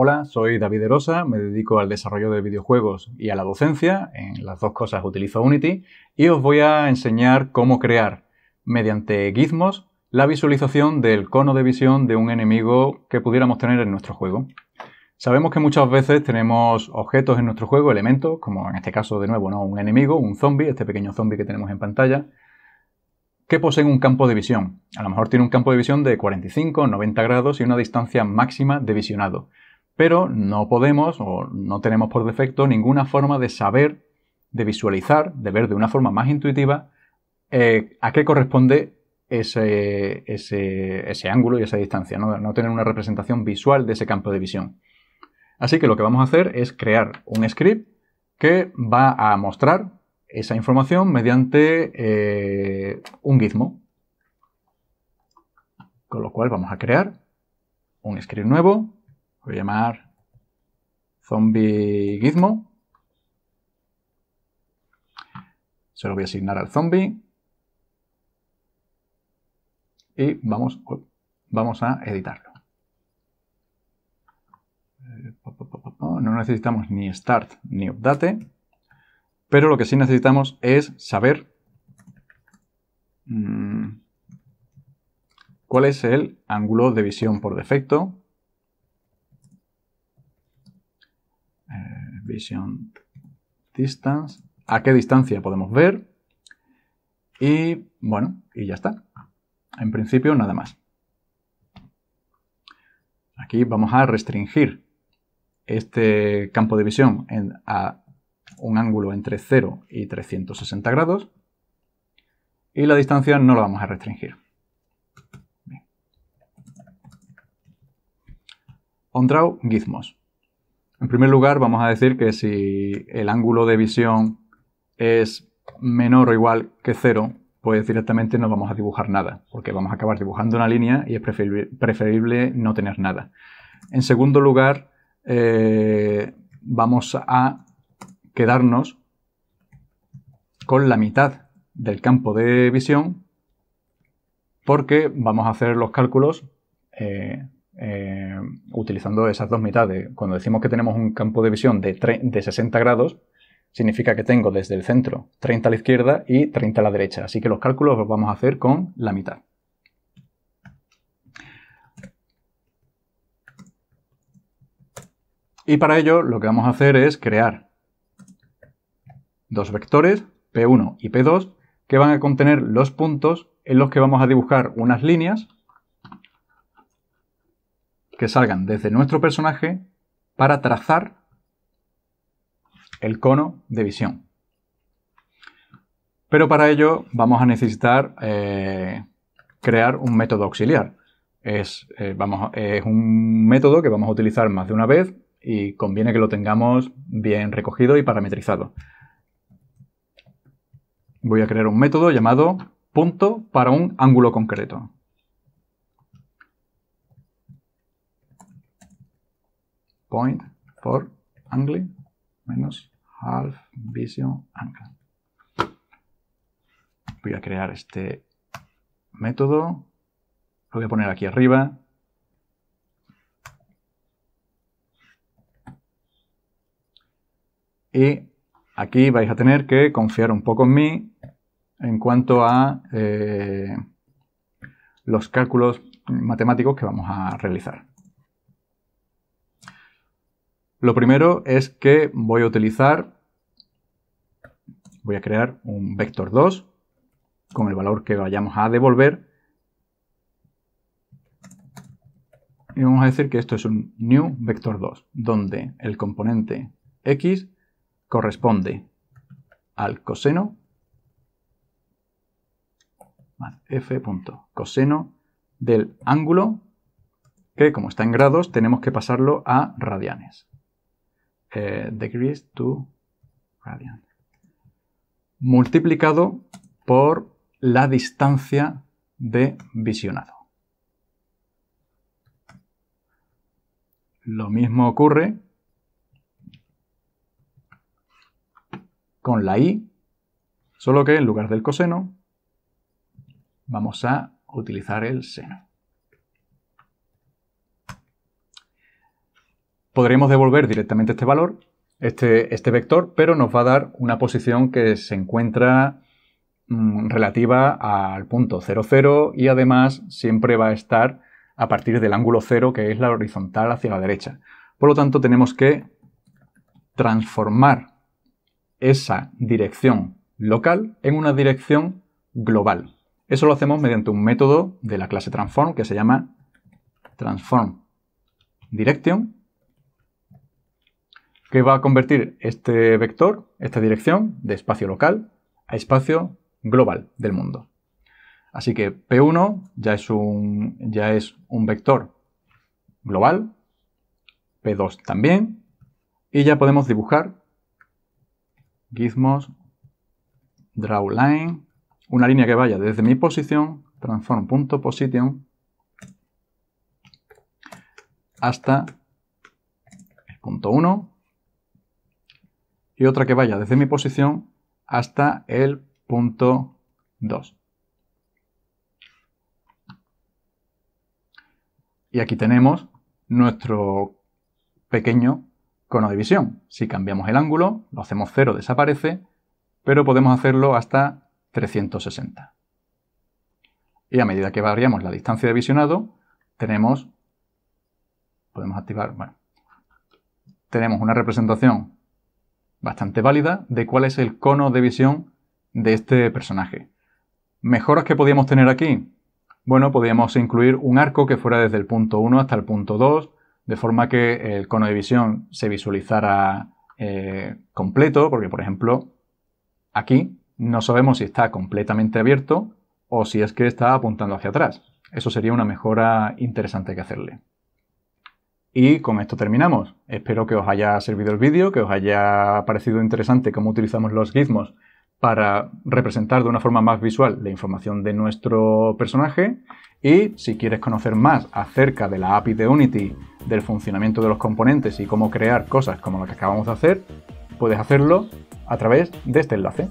Hola, soy David Erosa, me dedico al desarrollo de videojuegos y a la docencia, en las dos cosas utilizo Unity, y os voy a enseñar cómo crear, mediante gizmos, la visualización del cono de visión de un enemigo que pudiéramos tener en nuestro juego. Sabemos que muchas veces tenemos objetos en nuestro juego, elementos, como en este caso de nuevo ¿no? un enemigo, un zombie, este pequeño zombie que tenemos en pantalla, que poseen un campo de visión. A lo mejor tiene un campo de visión de 45, 90 grados y una distancia máxima de visionado pero no podemos o no tenemos por defecto ninguna forma de saber, de visualizar, de ver de una forma más intuitiva eh, a qué corresponde ese, ese, ángulo y esa distancia, ¿no? tener una representación visual de ese campo de visión. Así que lo que vamos a hacer es crear un script que va a mostrar esa información mediante eh, un gizmo. Con lo cual vamos a crear un script nuevo voy a llamar zombie gizmo. Se lo voy a asignar al zombie. Y vamos, vamos a editarlo. Eh, no necesitamos ni start ni update, pero lo que sí necesitamos es saber mm, cuál es el ángulo de visión por defecto Vision Distance. ¿A qué distancia podemos ver? Y bueno, y ya está. En principio nada más. Aquí vamos a restringir este campo de visión a un ángulo entre 0 y 360 grados. Y la distancia no la vamos a restringir. OnDraw Gizmos. En primer lugar, vamos a decir que si el ángulo de visión es menor o igual que cero, pues directamente no vamos a dibujar nada, porque vamos a acabar dibujando una línea y es preferible, no tener nada. En segundo lugar, eh, vamos a quedarnos con la mitad del campo de visión, porque vamos a hacer los cálculos eh, eh, utilizando esas dos mitades. Cuando decimos que tenemos un campo de visión de, 60 grados, significa que tengo desde el centro 30 a la izquierda y 30 a la derecha. Así que los cálculos los vamos a hacer con la mitad. Y para ello lo que vamos a hacer es crear dos vectores, P1 y P2, que van a contener los puntos en los que vamos a dibujar unas líneas que salgan desde nuestro personaje para trazar el cono de visión. Pero para ello vamos a necesitar eh, crear un método auxiliar. Eh, es un método que vamos a utilizar más de una vez y conviene que lo tengamos bien recogido y parametrizado. Voy a crear un método llamado punto para un ángulo concreto. point for angle menos half vision angle. Voy a crear este método. Lo voy a poner aquí arriba. Y aquí vais a tener que confiar un poco en mí en cuanto a eh, los cálculos matemáticos que vamos a realizar. Lo primero es que voy a utilizar, voy a crear un vector 2 con el valor que vayamos a devolver. Y vamos a decir que esto es un new vector 2, donde el componente x corresponde al coseno más f.coseno del ángulo que como está en grados tenemos que pasarlo a radianes. Eh, degrees to radian multiplicado por la distancia de visionado. Lo mismo ocurre con la i, solo que en lugar del coseno vamos a utilizar el seno. Podríamos devolver directamente este valor, este, este vector, pero nos va a dar una posición que se encuentra mm, relativa al punto 0,0 0 y además siempre va a estar a partir del ángulo 0, que es la horizontal hacia la derecha. Por lo tanto, tenemos que transformar esa dirección local en una dirección global. Eso lo hacemos mediante un método de la clase transform que se llama transform direction que va a convertir este vector, esta dirección de espacio local a espacio global del mundo. Así que P1 ya es un, ya es un vector global, P2 también, y ya podemos dibujar gizmos draw line, una línea que vaya desde mi posición, transform.position, hasta el punto 1, y otra que vaya desde mi posición hasta el punto 2. Y aquí tenemos nuestro pequeño cono de visión. Si cambiamos el ángulo, lo hacemos 0, desaparece, pero podemos hacerlo hasta 360. Y a medida que variamos la distancia de visionado, tenemos, podemos activar, bueno, tenemos una representación bastante válida de cuál es el cono de visión de este personaje. ¿Mejoras que podíamos tener aquí? Bueno, podíamos incluir un arco que fuera desde el punto 1 hasta el punto 2, de forma que el cono de visión se visualizara eh, completo, porque por ejemplo, aquí no sabemos si está completamente abierto o si es que está apuntando hacia atrás. Eso sería una mejora interesante que hacerle. Y con esto terminamos. Espero que os haya servido el vídeo, que os haya parecido interesante cómo utilizamos los gizmos para representar de una forma más visual la información de nuestro personaje. Y si quieres conocer más acerca de la API de Unity, del funcionamiento de los componentes y cómo crear cosas como la que acabamos de hacer, puedes hacerlo a través de este enlace.